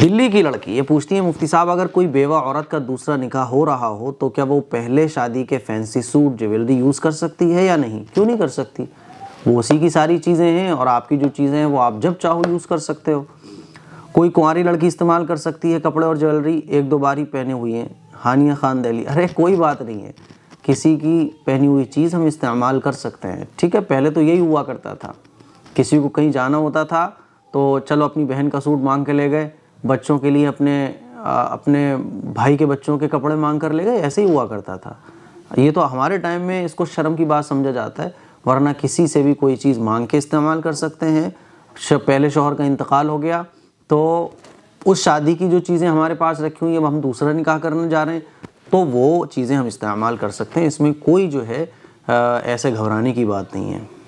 दिल्ली की लड़की ये पूछती है मुफ्ती साहब अगर कोई बेवा औरत का दूसरा निकाह हो रहा हो तो क्या वो पहले शादी के फैंसी सूट ज्वेलरी यूज़ कर सकती है या नहीं क्यों नहीं कर सकती वो उसी की सारी चीज़ें हैं और आपकी जो चीज़ें हैं वो आप जब चाहो यूज़ कर सकते हो कोई कुंवारी लड़की इस्तेमाल कर सकती है कपड़े और ज्वेलरी एक दो बार ही पहने हुए हैं हानिया खान दहली अरे कोई बात नहीं है किसी की पहनी हुई चीज़ हम इस्तेमाल कर सकते हैं ठीक है पहले तो यही हुआ करता था किसी को कहीं जाना होता था तो चलो अपनी बहन का सूट मांग के ले गए बच्चों के लिए अपने अपने भाई के बच्चों के कपड़े मांग कर ले गए ऐसे ही हुआ करता था ये तो हमारे टाइम में इसको शर्म की बात समझा जाता है वरना किसी से भी कोई चीज़ मांग के इस्तेमाल कर सकते हैं पहले शोहर का इंतकाल हो गया तो उस शादी की जो चीज़ें हमारे पास रखी हुई हैं अब हम दूसरा निकाह करने जा रहे हैं तो वो चीज़ें हम इस्तेमाल कर सकते हैं इसमें कोई जो है ऐसे घबराने की बात नहीं है